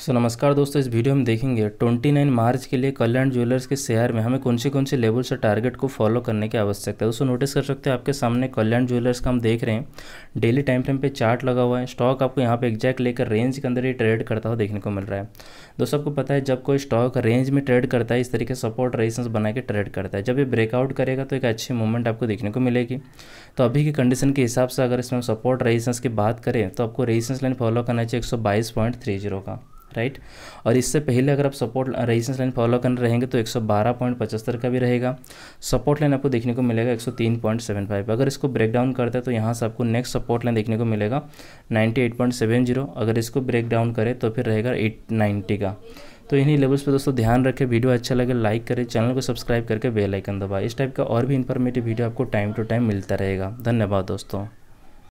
सो नमस्कार दोस्तों इस वीडियो में देखेंगे 29 मार्च के लिए कल्याण ज्वेलर्स के शेयर में हमें कौन सी कौन से लेवल से टारगेट को फॉलो करने की आवश्यकता है दोस्तों नोटिस कर सकते हैं आपके सामने कल्याण ज्वेलर्स का हम देख रहे हैं डेली टाइम फ्रेम पे चार्ट लगा हुआ है स्टॉक आपको यहाँ पे एग्जैक्ट लेकर रेंज के अंदर ही ट्रेड करता हुआ देखने को मिल रहा है दोस्तों आपको पता है जब कोई स्टॉक रेंज में ट्रेड करता है इस तरीके सपोर्ट रेजिस्टेंस बना के ट्रेड करता है जब ये ब्रेकआउट करेगा तो एक अच्छी मूवमेंट आपको देखने को मिलेगी तो अभी की कंडीशन के हिसाब से अगर इसमें सपोर्ट रेजिस्टेंस की बात करें तो आपको रेजिस्टेंस लाइन फॉलो करना चाहिए एक का राइट और इससे पहले अगर आप सपोर्ट रेजिस्टेंस लाइन फॉलो कर रहेंगे तो 112.75 का भी रहेगा सपोर्ट लाइन आपको देखने को मिलेगा 103.75 अगर इसको ब्रेक डाउन करते हैं तो यहाँ से आपको नेक्स्ट सपोर्ट लाइन देखने को मिलेगा 98.70 अगर इसको ब्रेक डाउन करें तो फिर रहेगा 890 का तो इन्हीं लेवल्स पे दोस्तों ध्यान रखें वीडियो अच्छा लगे लाइक करें चैनल को सब्सक्राइब करके बेल आइकन दबाएं इस टाइप का और भी इन्फॉर्मेटिव वीडियो आपको टाइम टू टाइम मिलता रहेगा धन्यवाद दोस्तों